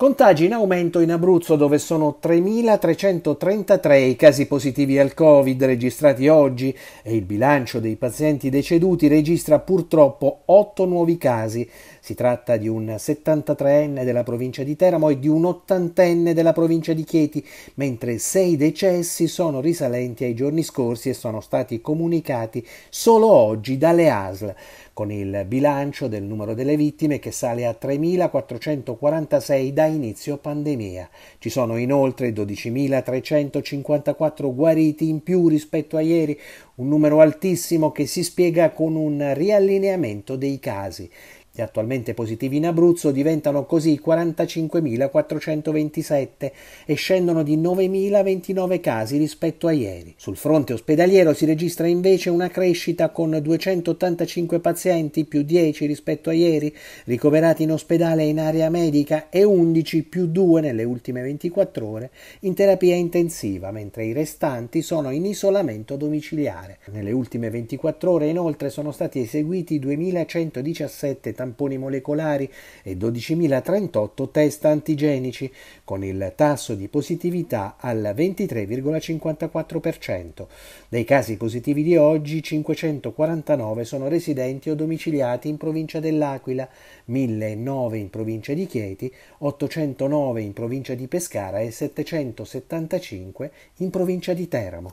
Contagi in aumento in Abruzzo dove sono 3.333 i casi positivi al Covid registrati oggi e il bilancio dei pazienti deceduti registra purtroppo 8 nuovi casi. Si tratta di un 73enne della provincia di Teramo e di un 80enne della provincia di Chieti, mentre 6 decessi sono risalenti ai giorni scorsi e sono stati comunicati solo oggi dalle ASL, con il bilancio del numero delle vittime che sale a 3.446 dai inizio pandemia. Ci sono inoltre 12.354 guariti in più rispetto a ieri, un numero altissimo che si spiega con un riallineamento dei casi. Gli attualmente positivi in Abruzzo diventano così 45.427 e scendono di 9.029 casi rispetto a ieri. Sul fronte ospedaliero si registra invece una crescita con 285 pazienti più 10 rispetto a ieri ricoverati in ospedale e in area medica e 11 più 2 nelle ultime 24 ore in terapia intensiva, mentre i restanti sono in isolamento domiciliare. Nelle ultime 24 ore inoltre sono stati eseguiti 2.117 tamponi molecolari e 12.038 test antigenici, con il tasso di positività al 23,54%. Dei casi positivi di oggi, 549 sono residenti o domiciliati in provincia dell'Aquila, 1.009 in provincia di Chieti, 809 in provincia di Pescara e 775 in provincia di Teramo.